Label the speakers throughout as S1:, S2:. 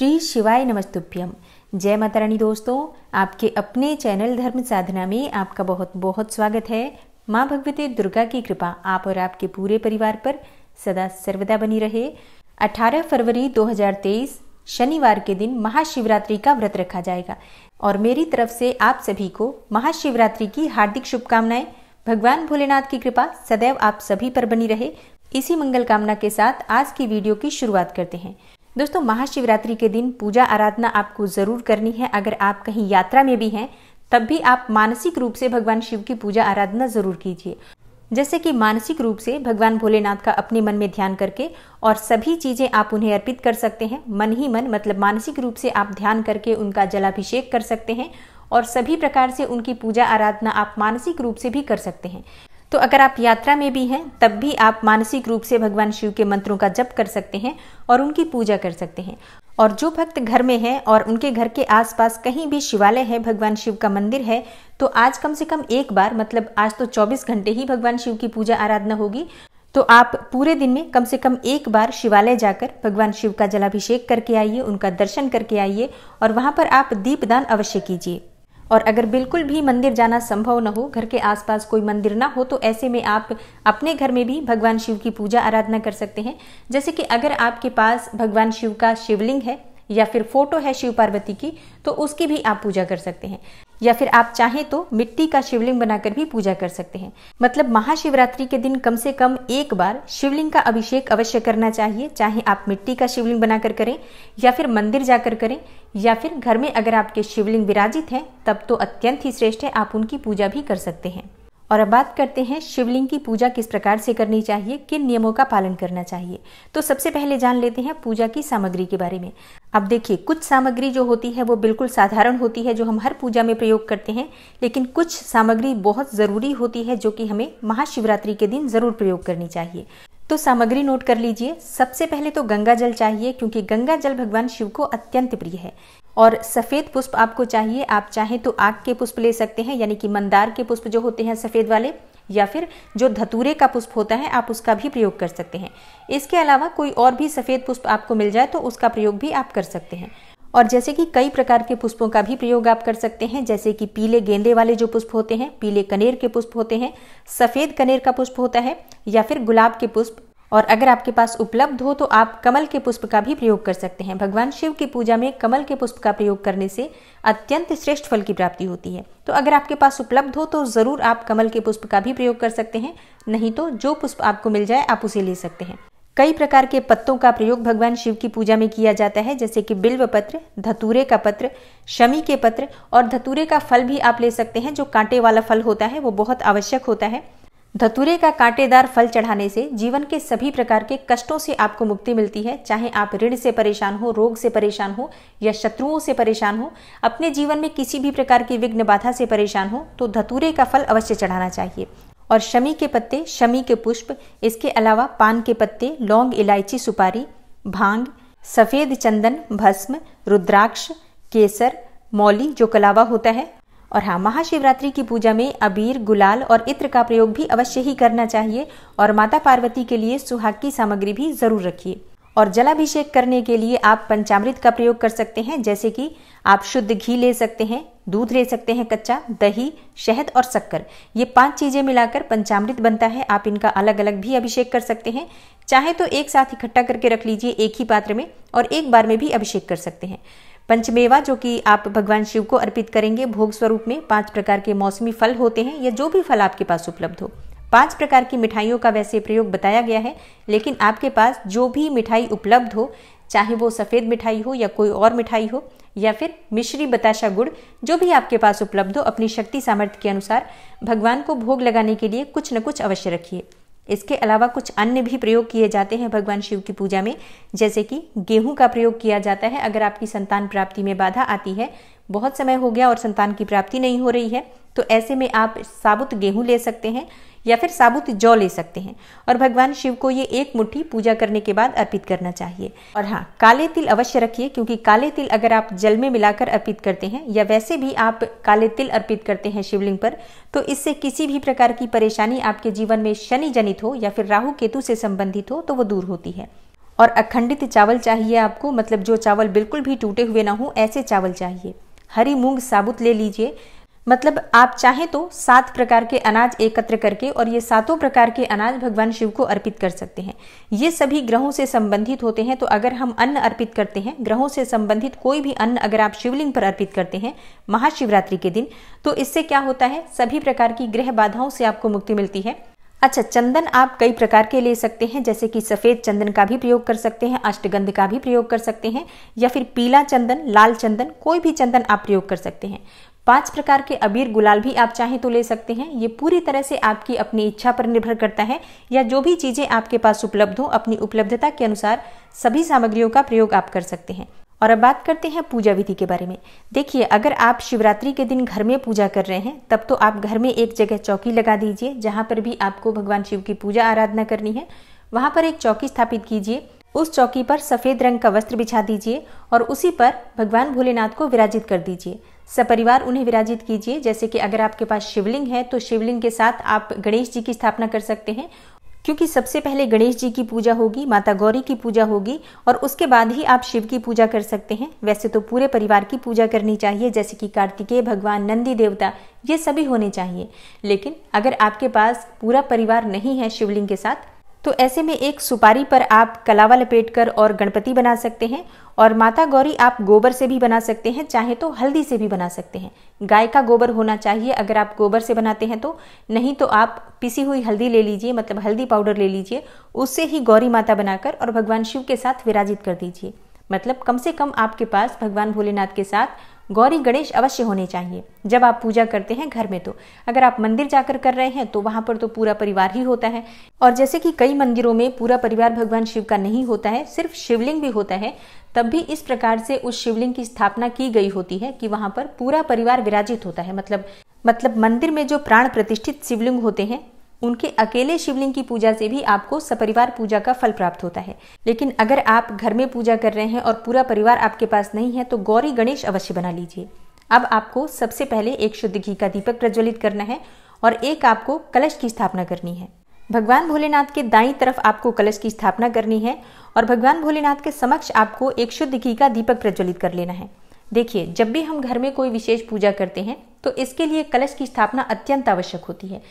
S1: श्री शिवाय नमस्तुभ्यम जय माता रानी दोस्तों आपके अपने चैनल धर्म साधना में आपका बहुत बहुत स्वागत है माँ भगवती दुर्गा की कृपा आप और आपके पूरे परिवार पर सदा सर्वदा बनी रहे 18 फरवरी 2023 शनिवार के दिन महाशिवरात्रि का व्रत रखा जाएगा और मेरी तरफ से आप सभी को महाशिवरात्रि की हार्दिक शुभकामनाएं भगवान भोलेनाथ की कृपा सदैव आप सभी पर बनी रहे इसी मंगल कामना के साथ आज की वीडियो की शुरुआत करते हैं दोस्तों महाशिवरात्रि के दिन पूजा आराधना आपको ज़रूर करनी है अगर आप कहीं यात्रा में भी हैं तब भी आप मानसिक रूप से भगवान शिव की पूजा आराधना ज़रूर कीजिए जैसे कि मानसिक रूप से भगवान भोलेनाथ का अपने मन में ध्यान करके और सभी चीज़ें आप उन्हें अर्पित कर सकते हैं मन ही मन मतलब मानसिक रूप से आप ध्यान करके उनका जलाभिषेक कर सकते हैं और सभी प्रकार से उनकी पूजा आराधना आप मानसिक रूप से भी कर सकते हैं तो अगर आप यात्रा में भी हैं तब भी आप मानसिक रूप से भगवान शिव के मंत्रों का जप कर सकते हैं और उनकी पूजा कर सकते हैं और जो भक्त घर में है और उनके घर के आसपास कहीं भी शिवालय है भगवान शिव का मंदिर है तो आज कम से कम एक बार मतलब आज तो 24 घंटे ही भगवान शिव की पूजा आराधना होगी तो आप पूरे दिन में कम से कम एक बार शिवालय जाकर भगवान शिव का जलाभिषेक करके आइए उनका दर्शन करके आइए और वहाँ पर आप दीपदान अवश्य कीजिए और अगर बिल्कुल भी मंदिर जाना संभव न हो घर के आसपास कोई मंदिर ना हो तो ऐसे में आप अपने घर में भी भगवान शिव की पूजा आराधना कर सकते हैं जैसे कि अगर आपके पास भगवान शिव का शिवलिंग है या फिर फोटो है शिव पार्वती की तो उसकी भी आप पूजा कर सकते हैं या फिर आप चाहें तो मिट्टी का शिवलिंग बनाकर भी पूजा कर सकते हैं मतलब महाशिवरात्रि के दिन कम से कम एक बार शिवलिंग का अभिषेक अवश्य करना चाहिए चाहे आप मिट्टी का शिवलिंग बनाकर करें या फिर मंदिर जाकर करें या फिर घर में अगर आपके शिवलिंग विराजित हैं तब तो अत्यंत ही श्रेष्ठ है आप उनकी पूजा भी कर सकते हैं और अब बात करते हैं शिवलिंग की पूजा किस प्रकार से करनी चाहिए किन नियमों का पालन करना चाहिए तो सबसे पहले जान लेते हैं पूजा की सामग्री के बारे में अब देखिए कुछ सामग्री जो होती है वो बिल्कुल साधारण होती है जो हम हर पूजा में प्रयोग करते हैं लेकिन कुछ सामग्री बहुत ज़रूरी होती है जो कि हमें महाशिवरात्रि के दिन ज़रूर प्रयोग करनी चाहिए तो सामग्री नोट कर लीजिए सबसे पहले तो गंगा जल चाहिए क्योंकि गंगा जल भगवान शिव को अत्यंत प्रिय है और सफ़ेद पुष्प आपको चाहिए आप चाहें तो आग के पुष्प ले सकते हैं यानी कि मंदार के पुष्प जो होते हैं सफ़ेद वाले या फिर जो धतूरे का पुष्प होता है आप उसका भी प्रयोग कर सकते हैं इसके अलावा कोई और भी सफ़ेद पुष्प आपको मिल जाए तो उसका प्रयोग भी आप कर सकते हैं और जैसे कि कई प्रकार के पुष्पों का भी प्रयोग आप कर सकते हैं जैसे कि पीले गेंदे वाले जो पुष्प होते हैं पीले कनेर के पुष्प होते हैं सफ़ेद कनेर का पुष्प होता है या फिर गुलाब के पुष्प और अगर आपके पास उपलब्ध हो तो आप कमल के पुष्प का भी प्रयोग कर सकते हैं भगवान शिव की पूजा में कमल के पुष्प का प्रयोग करने से अत्यंत श्रेष्ठ फल की प्राप्ति होती है तो अगर आपके पास उपलब्ध हो तो ज़रूर आप कमल के पुष्प का भी प्रयोग कर सकते हैं नहीं तो जो पुष्प आपको मिल जाए आप उसे ले सकते हैं कई प्रकार के पत्तों का प्रयोग भगवान शिव की पूजा में किया जाता है जैसे कि बिल्व पत्र धतूरे का पत्र शमी के पत्र और धतूरे का फल भी आप ले सकते हैं जो कांटे वाला फल होता है वो बहुत आवश्यक होता है धतूरे का कांटेदार फल चढ़ाने से जीवन के सभी प्रकार के कष्टों से आपको मुक्ति मिलती है चाहे आप ऋण से परेशान हो रोग से परेशान हो या शत्रुओं से परेशान हो अपने जीवन में किसी भी प्रकार की विघ्न बाधा से परेशान हो तो धतूरे का फल अवश्य चढ़ाना चाहिए और शमी के पत्ते शमी के पुष्प इसके अलावा पान के पत्ते लौंग इलायची सुपारी भांग सफ़ेद चंदन भस्म रुद्राक्ष केसर मौली जो कलावा होता है और हाँ महाशिवरात्रि की पूजा में अबीर गुलाल और इत्र का प्रयोग भी अवश्य ही करना चाहिए और माता पार्वती के लिए सुहाग की सामग्री भी जरूर रखिए और जलाभिषेक करने के लिए आप पंचामृत का प्रयोग कर सकते हैं जैसे कि आप शुद्ध घी ले सकते हैं दूध ले सकते हैं कच्चा दही शहद और शक्कर ये पांच चीज़ें मिलाकर पंचामृत बनता है आप इनका अलग अलग भी अभिषेक कर सकते हैं चाहे तो एक साथ इकट्ठा करके रख लीजिए एक ही पात्र में और एक बार में भी अभिषेक कर सकते हैं पंचमेवा जो कि आप भगवान शिव को अर्पित करेंगे भोग स्वरूप में पांच प्रकार के मौसमी फल होते हैं या जो भी फल आपके पास उपलब्ध हो पांच प्रकार की मिठाइयों का वैसे प्रयोग बताया गया है लेकिन आपके पास जो भी मिठाई उपलब्ध हो चाहे वो सफ़ेद मिठाई हो या कोई और मिठाई हो या फिर मिश्री बताशा गुड़ जो भी आपके पास उपलब्ध हो अपनी शक्ति सामर्थ्य के अनुसार भगवान को भोग लगाने के लिए कुछ न कुछ अवश्य रखिए इसके अलावा कुछ अन्य भी प्रयोग किए जाते हैं भगवान शिव की पूजा में जैसे कि गेहूं का प्रयोग किया जाता है अगर आपकी संतान प्राप्ति में बाधा आती है बहुत समय हो गया और संतान की प्राप्ति नहीं हो रही है तो ऐसे में आप साबुत गेहूं ले सकते हैं या फिर साबुत जौ ले सकते हैं और भगवान शिव को ये एक मुट्ठी पूजा करने के बाद अर्पित करना चाहिए और हाँ काले तिल अवश्य रखिए क्योंकि काले तिल अगर आप जल में मिलाकर अर्पित करते हैं या वैसे भी आप काले तिल अर्पित करते हैं शिवलिंग पर तो इससे किसी भी प्रकार की परेशानी आपके जीवन में शनि जनित हो या फिर राहु केतु से संबंधित हो तो वो दूर होती है और अखंडित चावल चाहिए आपको मतलब जो चावल बिल्कुल भी टूटे हुए ना हो ऐसे चावल चाहिए हरी मूंग साबुत ले लीजिए मतलब आप चाहें तो सात प्रकार के अनाज एकत्र करके और ये सातों प्रकार के अनाज भगवान शिव को अर्पित कर सकते हैं ये सभी ग्रहों से संबंधित होते हैं तो अगर हम अन्न अर्पित करते हैं ग्रहों से संबंधित कोई भी अन्न अगर आप शिवलिंग पर अर्पित करते हैं महाशिवरात्रि के दिन तो इससे क्या होता है सभी प्रकार की ग्रह बाधाओं से आपको मुक्ति मिलती है अच्छा चंदन आप कई प्रकार के ले सकते हैं जैसे कि सफ़ेद चंदन का भी प्रयोग कर सकते हैं अष्टगंध का भी प्रयोग कर सकते हैं या फिर पीला चंदन लाल चंदन कोई भी चंदन आप प्रयोग कर सकते हैं पांच प्रकार के अबीर गुलाल भी आप चाहें तो ले सकते हैं ये पूरी तरह से आपकी अपनी इच्छा पर निर्भर करता है या जो भी चीज़ें आपके पास उपलब्ध हो अपनी उपलब्धता के अनुसार सभी सामग्रियों का प्रयोग आप कर सकते हैं और अब बात करते हैं पूजा विधि के बारे में देखिए अगर आप शिवरात्रि के दिन घर में पूजा कर रहे हैं तब तो आप घर में एक जगह चौकी लगा दीजिए जहाँ पर भी आपको भगवान शिव की पूजा आराधना करनी है वहाँ पर एक चौकी स्थापित कीजिए उस चौकी पर सफ़ेद रंग का वस्त्र बिछा दीजिए और उसी पर भगवान भोलेनाथ को विराजित कर दीजिए सपरिवार उन्हें विराजित कीजिए जैसे कि अगर आपके पास शिवलिंग है तो शिवलिंग के साथ आप गणेश जी की स्थापना कर सकते हैं क्योंकि सबसे पहले गणेश जी की पूजा होगी माता गौरी की पूजा होगी और उसके बाद ही आप शिव की पूजा कर सकते हैं वैसे तो पूरे परिवार की पूजा करनी चाहिए जैसे कि कार्तिकेय भगवान नंदी देवता ये सभी होने चाहिए लेकिन अगर आपके पास पूरा परिवार नहीं है शिवलिंग के साथ तो ऐसे में एक सुपारी पर आप कलावा लपेट कर और गणपति बना सकते हैं और माता गौरी आप गोबर से भी बना सकते हैं चाहे तो हल्दी से भी बना सकते हैं गाय का गोबर होना चाहिए अगर आप गोबर से बनाते हैं तो नहीं तो आप पिसी हुई हल्दी ले लीजिए मतलब हल्दी पाउडर ले लीजिए उससे ही गौरी माता बनाकर और भगवान शिव के साथ विराजित कर दीजिए मतलब कम से कम आपके पास भगवान भोलेनाथ के साथ गौरी गणेश अवश्य होने चाहिए जब आप पूजा करते हैं घर में तो अगर आप मंदिर जाकर कर रहे हैं तो वहाँ पर तो पूरा परिवार ही होता है और जैसे कि कई मंदिरों में पूरा परिवार भगवान शिव का नहीं होता है सिर्फ शिवलिंग भी होता है तब भी इस प्रकार से उस शिवलिंग की स्थापना की गई होती है कि वहाँ पर पूरा परिवार विराजित होता है मतलब मतलब मंदिर में जो प्राण प्रतिष्ठित शिवलिंग होते हैं उनके अकेले शिवलिंग की पूजा से भी आपको सपरिवार पूजा का फल प्राप्त होता है लेकिन अगर आप घर में पूजा कर रहे हैं और पूरा परिवार आपके पास नहीं है तो गौरी गणेश अवश्य बना लीजिए अब आपको सबसे पहले एक शुद्ध घी का दीपक प्रज्वलित करना है और एक आपको कलश की स्थापना करनी है भगवान भोलेनाथ के दाई तरफ आपको कलश की स्थापना करनी है और भगवान भोलेनाथ के समक्ष आपको एक शुद्ध घी का दीपक प्रज्वलित कर लेना है देखिए जब भी हम घर में कोई विशेष पूजा करते हैं तो इसके लिए कलश की स्थापना अत्यंत आवश्यक होती है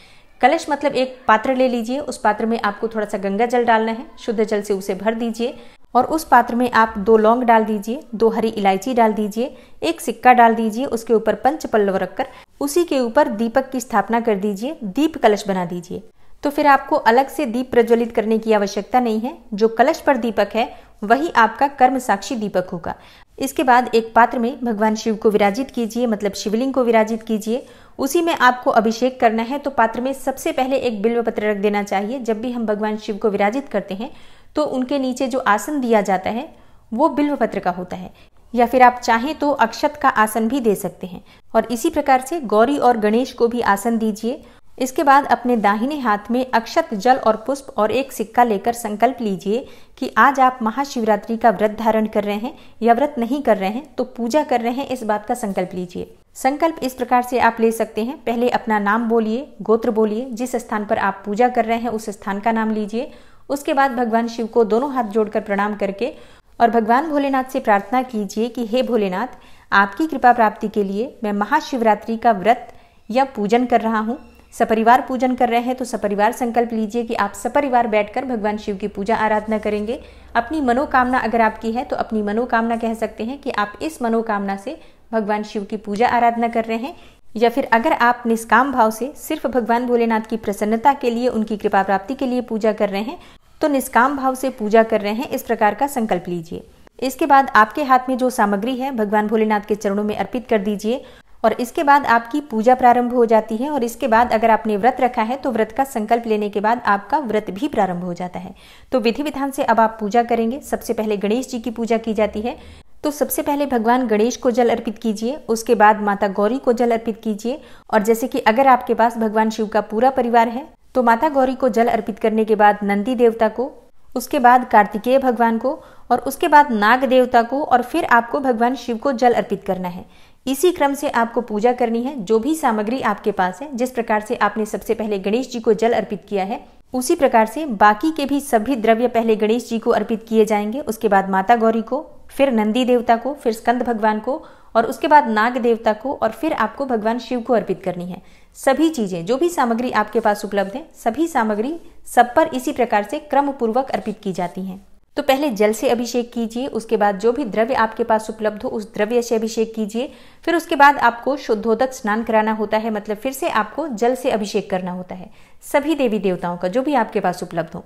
S1: कलश मतलब एक पात्र ले लीजिए उस पात्र में आपको थोड़ा सा गंगा जल डालना है शुद्ध जल से उसे भर दीजिए और उस पात्र में आप दो लौंग डाल दीजिए दो हरी इलायची डाल दीजिए एक सिक्का डाल दीजिए उसके ऊपर पंच पल्लव रखकर उसी के ऊपर दीपक की स्थापना कर दीजिए दीप कलश बना दीजिए तो फिर आपको अलग से दीप प्रज्वलित करने की आवश्यकता नहीं है जो कलश पर दीपक है वही आपका कर्म साक्षी दीपक होगा इसके बाद एक पात्र में भगवान शिव को विराजित कीजिए मतलब शिवलिंग को विराजित कीजिए उसी में आपको अभिषेक करना है तो पात्र में सबसे पहले एक बिल्व पत्र रख देना चाहिए जब भी हम भगवान शिव को विराजित करते हैं तो उनके नीचे जो आसन दिया जाता है वो बिल्व पत्र का होता है या फिर आप चाहें तो अक्षत का आसन भी दे सकते हैं और इसी प्रकार से गौरी और गणेश को भी आसन दीजिए इसके बाद अपने दाहिने हाथ में अक्षत जल और पुष्प और एक सिक्का लेकर संकल्प लीजिए कि आज आप महाशिवरात्रि का व्रत धारण कर रहे हैं या व्रत नहीं कर रहे हैं तो पूजा कर रहे हैं इस बात का संकल्प लीजिए संकल्प इस प्रकार से आप ले सकते हैं पहले अपना नाम बोलिए गोत्र बोलिए जिस स्थान पर आप पूजा कर रहे हैं उस स्थान का नाम लीजिए उसके बाद भगवान शिव को दोनों हाथ जोड़कर प्रणाम करके और भगवान भोलेनाथ से प्रार्थना कीजिए कि हे भोलेनाथ आपकी कृपा प्राप्ति के लिए मैं महाशिवरात्रि का व्रत या पूजन कर रहा हूँ सपरिवार पूजन कर रहे हैं तो सपरिवार संकल्प लीजिए कि आप सपरिवार बैठकर भगवान शिव की पूजा आराधना करेंगे अपनी मनोकामना अगर आपकी है तो अपनी मनोकामना कह सकते हैं कि आप इस मनोकामना से भगवान शिव की पूजा आराधना कर रहे हैं या फिर अगर आप निष्काम भाव से सिर्फ भगवान भोलेनाथ की प्रसन्नता के लिए उनकी कृपा प्राप्ति के लिए पूजा कर रहे हैं तो निष्काम भाव से पूजा कर रहे हैं इस प्रकार का संकल्प लीजिए इसके बाद आपके हाथ में जो सामग्री है भगवान भोलेनाथ के चरणों में अर्पित कर दीजिए और इसके बाद आपकी पूजा प्रारंभ हो जाती है और इसके बाद अगर आपने व्रत रखा है तो व्रत का संकल्प लेने के बाद आपका व्रत भी प्रारंभ हो जाता है तो विधि विधान से अब आप पूजा करेंगे सबसे पहले गणेश जी की पूजा की जाती है तो सबसे पहले भगवान गणेश को जल अर्पित कीजिए उसके बाद माता गौरी को जल अर्पित कीजिए और जैसे कि अगर आपके पास भगवान शिव का पूरा परिवार है तो माता गौरी को जल अर्पित करने के बाद नंदी देवता को उसके बाद कार्तिकेय भगवान को और उसके बाद नाग देवता को और फिर आपको भगवान शिव को जल अर्पित करना है इसी क्रम से आपको पूजा करनी है जो भी सामग्री आपके पास है जिस प्रकार से आपने सबसे पहले गणेश जी को जल अर्पित किया है उसी प्रकार से बाकी के भी सभी द्रव्य पहले गणेश जी को अर्पित किए जाएंगे उसके बाद माता गौरी को फिर नंदी देवता को फिर स्कंद भगवान को और उसके बाद नाग देवता को और फिर आपको भगवान शिव को अर्पित करनी है सभी चीजें जो भी सामग्री आपके पास उपलब्ध है सभी सामग्री सब पर इसी प्रकार से क्रम पूर्वक अर्पित की जाती हैं तो पहले जल से अभिषेक कीजिए उसके बाद जो भी द्रव्य आपके पास उपलब्ध हो उस द्रव्य से अभिषेक कीजिए फिर उसके बाद आपको शुद्धोदक स्नान कराना होता है मतलब फिर से आपको जल से अभिषेक करना होता है सभी देवी देवताओं का जो भी आपके पास उपलब्ध हो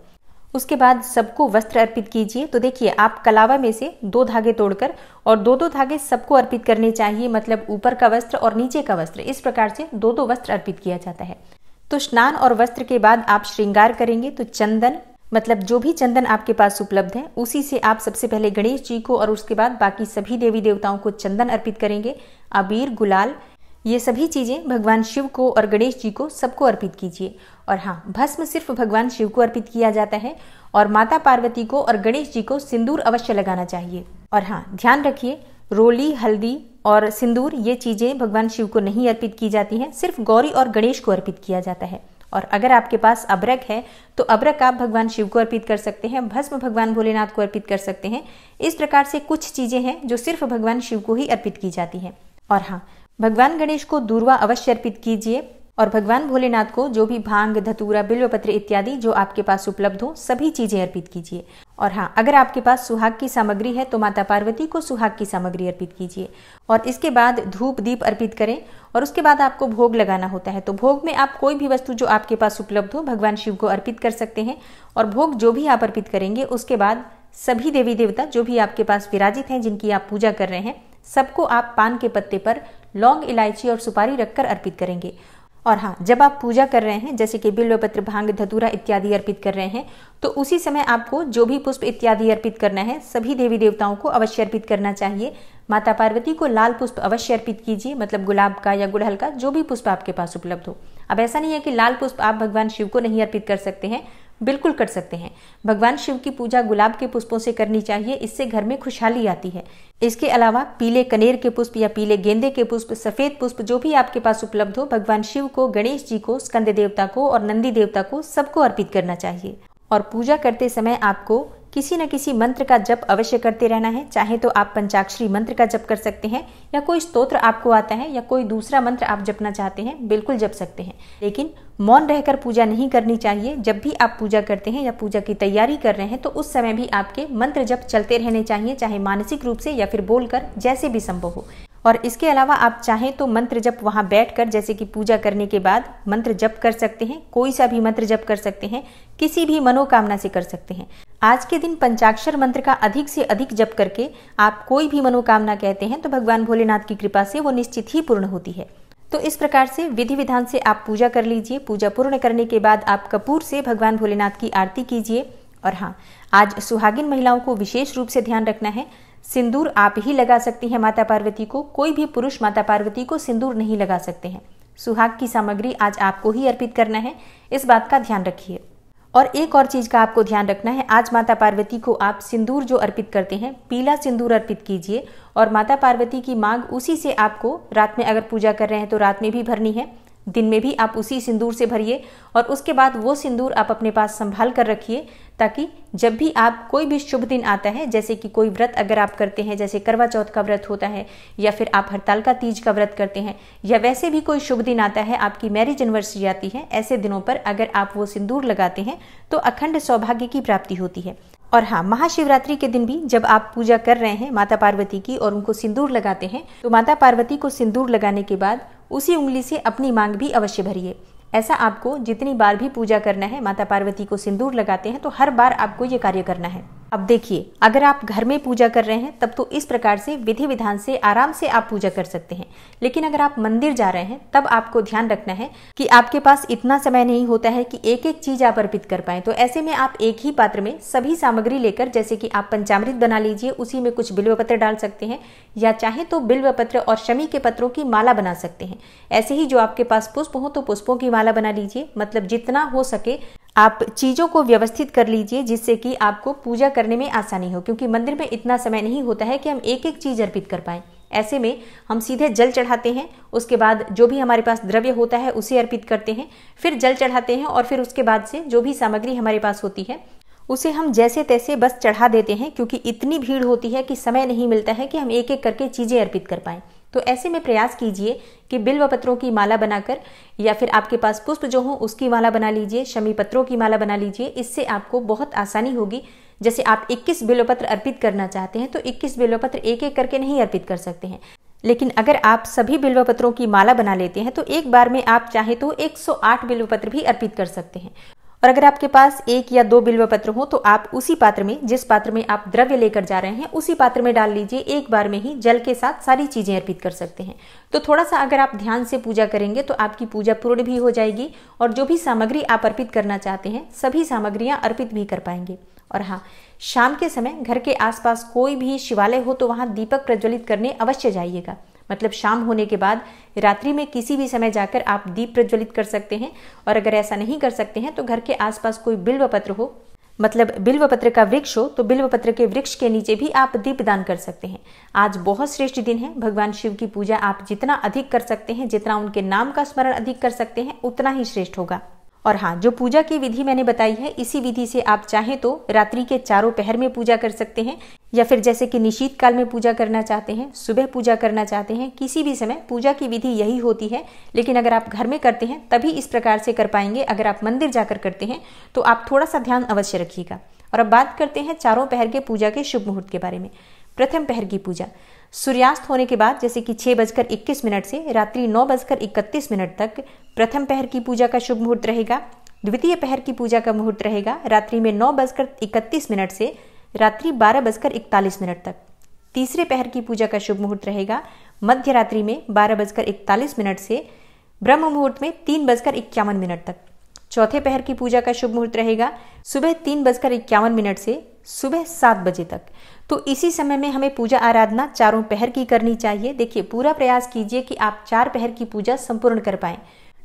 S1: उसके बाद सबको वस्त्र अर्पित कीजिए तो देखिए आप कलावा में से दो धागे तोड़कर और दो दो धागे सबको अर्पित करने चाहिए मतलब ऊपर का वस्त्र और नीचे का वस्त्र इस प्रकार से दो दो वस्त्र अर्पित किया जाता है तो स्नान और वस्त्र के बाद आप श्रृंगार करेंगे तो चंदन मतलब जो भी चंदन आपके पास उपलब्ध है उसी से आप सबसे पहले गणेश जी को और उसके बाद बाकी सभी देवी देवताओं को चंदन अर्पित करेंगे अबीर गुलाल ये सभी चीज़ें भगवान शिव को और गणेश जी को सबको अर्पित कीजिए और हाँ भस्म सिर्फ भगवान शिव को अर्पित किया जाता है और माता पार्वती को और गणेश जी को सिंदूर अवश्य लगाना चाहिए और हाँ ध्यान रखिए रोली हल्दी और सिंदूर ये चीज़ें भगवान शिव को नहीं अर्पित की जाती हैं सिर्फ गौरी और गणेश को अर्पित किया जाता है और अगर आपके पास अबरक है तो अबरक आप भगवान शिव को अर्पित कर सकते हैं भस्म भगवान भोलेनाथ को अर्पित कर सकते हैं इस प्रकार से कुछ चीज़ें हैं जो सिर्फ भगवान शिव को ही अर्पित की जाती है और हाँ भगवान गणेश को दूरवा अवश्य अर्पित कीजिए और भगवान भोलेनाथ को जो भी भांग धतूरा बिल्वपत्र इत्यादि जो आपके पास उपलब्ध हो सभी चीजें अर्पित कीजिए और हाँ अगर आपके पास सुहाग की सामग्री है तो माता पार्वती को सुहाग की सामग्री अर्पित कीजिए और इसके बाद धूप दीप अर्पित करें और उसके बाद आपको भोग लगाना होता है तो भोग में आप कोई भी वस्तु जो आपके पास उपलब्ध हो भगवान शिव को अर्पित कर सकते हैं और भोग जो भी आप अर्पित करेंगे उसके बाद सभी देवी देवता जो भी आपके पास विराजित हैं जिनकी आप पूजा कर रहे हैं सबको आप पान के पत्ते पर लौंग इलायची और सुपारी रखकर अर्पित करेंगे और हाँ जब आप पूजा कर रहे हैं जैसे कि बिल्वपत्र भांग धतूरा इत्यादि अर्पित कर रहे हैं तो उसी समय आपको जो भी पुष्प इत्यादि अर्पित करना है सभी देवी देवताओं को अवश्य अर्पित करना चाहिए माता पार्वती को लाल पुष्प अवश्य अर्पित कीजिए मतलब गुलाब का या गुड़हल का जो भी पुष्प आपके पास उपलब्ध हो अब ऐसा नहीं है कि लाल पुष्प आप भगवान शिव को नहीं अर्पित कर सकते हैं बिल्कुल कर सकते हैं भगवान शिव की पूजा गुलाब के पुष्पों से करनी चाहिए इससे घर में खुशहाली आती है इसके अलावा पीले कनेर के पुष्प या पीले गेंदे के पुष्प सफेद पुष्प जो भी आपके पास उपलब्ध हो भगवान शिव को गणेश जी को स्कंद देवता को और नंदी देवता को सबको अर्पित करना चाहिए और पूजा करते समय आपको किसी न किसी मंत्र का जप अवश्य करते रहना है चाहे तो आप पंचाक्षरी मंत्र का जप कर सकते हैं या कोई स्तोत्र आपको आता है या कोई दूसरा मंत्र आप जपना चाहते हैं बिल्कुल जप सकते हैं लेकिन मौन रहकर पूजा नहीं करनी चाहिए जब भी आप पूजा करते हैं या पूजा की तैयारी कर रहे हैं तो उस समय भी आपके मंत्र जप चलते रहने चाहिए चाहे मानसिक रूप से या फिर बोलकर जैसे भी संभव हो और इसके अलावा आप चाहें तो मंत्र जप वहाँ बैठकर जैसे कि पूजा करने के बाद मंत्र जप कर सकते हैं कोई सा भी मंत्र जप कर सकते हैं किसी भी मनोकामना से कर सकते हैं आज के दिन पंचाक्षर मंत्र का अधिक से अधिक जप करके आप कोई भी मनोकामना कहते हैं तो भगवान भोलेनाथ की कृपा से वो निश्चित ही पूर्ण होती है तो इस प्रकार से विधि विधान से आप पूजा कर लीजिए पूजा पूर्ण करने के बाद आप कपूर से भगवान भोलेनाथ की आरती कीजिए और हाँ आज सुहागिन महिलाओं को विशेष रूप से ध्यान रखना है सिंदूर आप ही लगा सकती हैं माता पार्वती को कोई भी पुरुष माता पार्वती को सिंदूर नहीं लगा सकते हैं सुहाग की सामग्री आज आपको ही अर्पित करना है इस बात का ध्यान रखिए और एक और चीज का आपको ध्यान रखना है आज माता पार्वती को आप सिंदूर जो अर्पित करते हैं पीला सिंदूर अर्पित कीजिए और माता पार्वती की मांग उसी से आपको रात में अगर पूजा कर रहे हैं तो रात में भी भरनी है दिन में भी आप उसी सिंदूर से भरिए और उसके बाद वो सिंदूर आप अपने पास संभाल कर रखिए ताकि जब भी आप कोई भी शुभ दिन आता है जैसे कि कोई व्रत अगर आप करते हैं जैसे करवा चौथ का व्रत होता है या फिर आप हड़ताल का तीज का व्रत करते हैं या वैसे भी कोई शुभ दिन आता है आपकी मैरिज एनिवर्सरी आती है ऐसे दिनों पर अगर आप वो सिंदूर लगाते हैं तो अखंड सौभाग्य की प्राप्ति होती है और हाँ महाशिवरात्रि के दिन भी जब आप पूजा कर रहे हैं माता पार्वती की और उनको सिंदूर लगाते हैं तो माता पार्वती को सिंदूर लगाने के बाद उसी उंगली से अपनी मांग भी अवश्य भरिए ऐसा आपको जितनी बार भी पूजा करना है माता पार्वती को सिंदूर लगाते हैं तो हर बार आपको ये कार्य करना है अब देखिए अगर आप घर में पूजा कर रहे हैं तब तो इस प्रकार से विधि विधान से आराम से आप पूजा कर सकते हैं लेकिन अगर आप मंदिर जा रहे हैं तब आपको ध्यान रखना है कि आपके पास इतना समय नहीं होता है कि एक एक चीज आप अर्पित कर पाए तो ऐसे में आप एक ही पात्र में सभी सामग्री लेकर जैसे कि आप पंचामृत बना लीजिए उसी में कुछ बिल्व पत्र डाल सकते हैं या चाहे तो बिल्व पत्र और शमी के पत्रों की माला बना सकते हैं ऐसे ही जो आपके पास पुष्प हो तो पुष्पों की माला बना लीजिए मतलब जितना हो सके आप चीज़ों को व्यवस्थित कर लीजिए जिससे कि आपको पूजा करने में आसानी हो क्योंकि मंदिर में इतना समय नहीं होता है कि हम एक एक चीज़ अर्पित कर पाएँ ऐसे में हम सीधे जल चढ़ाते हैं उसके बाद जो भी हमारे पास द्रव्य होता है उसे अर्पित करते हैं फिर जल चढ़ाते हैं और फिर उसके बाद से जो भी सामग्री हमारे पास होती है उसे हम जैसे तैसे बस चढ़ा देते हैं क्योंकि इतनी भीड़ होती है कि समय नहीं मिलता है कि हम एक एक करके चीज़ें अर्पित कर पाएँ तो ऐसे में प्रयास कीजिए कि बिल व पत्रों की माला बनाकर या फिर आपके पास पुष्प जो हो उसकी माला बना लीजिए शमी पत्रों की माला बना लीजिए इससे आपको बहुत आसानी होगी जैसे आप 21 पत्र अर्पित करना चाहते हैं तो 21 पत्र एक एक करके नहीं अर्पित कर सकते हैं लेकिन अगर आप सभी बिल्व पत्रों की माला बना लेते हैं तो एक बार में आप चाहे तो 108 बिल्व पत्र भी अर्पित कर सकते हैं और अगर आपके पास एक या दो बिल्व पत्र हो तो आप उसी पात्र में जिस पात्र में आप द्रव्य लेकर जा रहे हैं उसी पात्र में डाल लीजिए एक बार में ही जल के साथ सारी चीज़ें अर्पित कर सकते हैं तो थोड़ा सा अगर आप ध्यान से पूजा करेंगे तो आपकी पूजा पूर्ण भी हो जाएगी और जो भी सामग्री आप अर्पित करना चाहते हैं सभी सामग्रियां अर्पित भी कर पाएंगे और हाँ शाम के समय घर के आसपास कोई भी शिवालय हो तो वहां दीपक प्रज्वलित करने अवश्य जाइएगा मतलब शाम होने के बाद रात्रि में किसी भी समय जाकर आप दीप प्रज्वलित कर सकते हैं और अगर ऐसा नहीं कर सकते हैं तो घर के आसपास कोई बिल्व पत्र हो मतलब बिल्व पत्र का वृक्ष हो तो बिल्व पत्र के वृक्ष के नीचे भी आप दीपदान कर सकते हैं आज बहुत श्रेष्ठ दिन है भगवान शिव की पूजा आप जितना अधिक कर सकते हैं जितना उनके नाम का स्मरण अधिक कर सकते हैं उतना ही श्रेष्ठ होगा और हाँ जो पूजा की विधि मैंने बताई है इसी विधि से आप चाहें तो रात्रि के चारों पहर में पूजा कर सकते हैं या फिर जैसे कि निशीत काल में पूजा करना चाहते हैं सुबह पूजा करना चाहते हैं किसी भी समय पूजा की विधि यही होती है लेकिन अगर आप घर में करते हैं तभी इस प्रकार से कर पाएंगे अगर आप मंदिर जाकर करते हैं तो आप थोड़ा सा ध्यान अवश्य रखिएगा और अब बात करते हैं चारों पहर के पूजा के शुभ मुहूर्त के बारे में प्रथम पहर की पूजा सूर्यास्त होने के बाद जैसे कि छह बजकर इक्कीस मिनट से रात्रि नौ बजकर इकतीस मिनट तक प्रथम पहर की पूजा का शुभ मुहूर्त रहेगा द्वितीय पहर की पूजा का मुहूर्त रहेगा रात्रि में नौ बजकर इकतीस मिनट से रात्रि बारह बजकर इकतालीस मिनट तक तीसरे पहर की पूजा का शुभ मुहूर्त रहेगा मध्य रात्रि में बारह बजकर इकतालीस मिनट से ब्रह्म मुहूर्त में तीन बजकर इक्यावन मिनट तक चौथे पहर की पूजा का शुभ मुहूर्त रहेगा सुबह तीन बजकर इक्यावन मिनट से सुबह सात बजे तक तो इसी समय में हमें पूजा आराधना चारों पहर की करनी चाहिए देखिए पूरा प्रयास कीजिए कि आप चार पहर की पूजा संपूर्ण कर पाए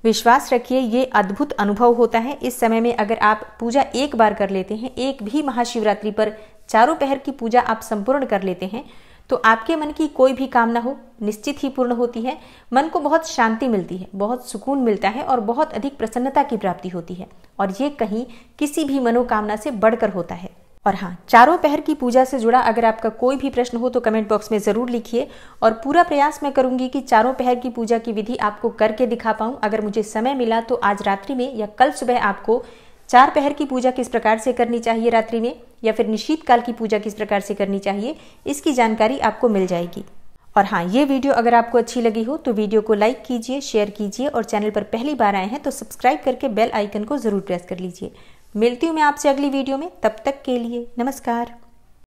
S1: विश्वास रखिए ये अद्भुत अनुभव होता है इस समय में अगर आप पूजा एक बार कर लेते हैं एक भी महाशिवरात्रि पर चारों पहर की पूजा आप संपूर्ण कर लेते हैं तो आपके मन की कोई भी कामना हो निश्चित ही पूर्ण होती है मन को बहुत शांति मिलती है बहुत सुकून मिलता है और बहुत अधिक प्रसन्नता की प्राप्ति होती है और ये कहीं किसी भी मनोकामना से बढ़कर होता है और हाँ चारों पहर की पूजा से जुड़ा अगर आपका कोई भी प्रश्न हो तो कमेंट बॉक्स में ज़रूर लिखिए और पूरा प्रयास मैं करूंगी कि चारों पहर की पूजा की विधि आपको करके दिखा पाऊं अगर मुझे समय मिला तो आज रात्रि में या कल सुबह आपको चार पहर की पूजा किस प्रकार से करनी चाहिए रात्रि में या फिर निशीत काल की पूजा किस प्रकार से करनी चाहिए इसकी जानकारी आपको मिल जाएगी और हाँ ये वीडियो अगर आपको अच्छी लगी हो तो वीडियो को लाइक कीजिए शेयर कीजिए और चैनल पर पहली बार आए हैं तो सब्सक्राइब करके बेल आइकन को ज़रूर प्रेस कर लीजिए मिलती हूँ मैं आपसे अगली वीडियो में तब तक के लिए नमस्कार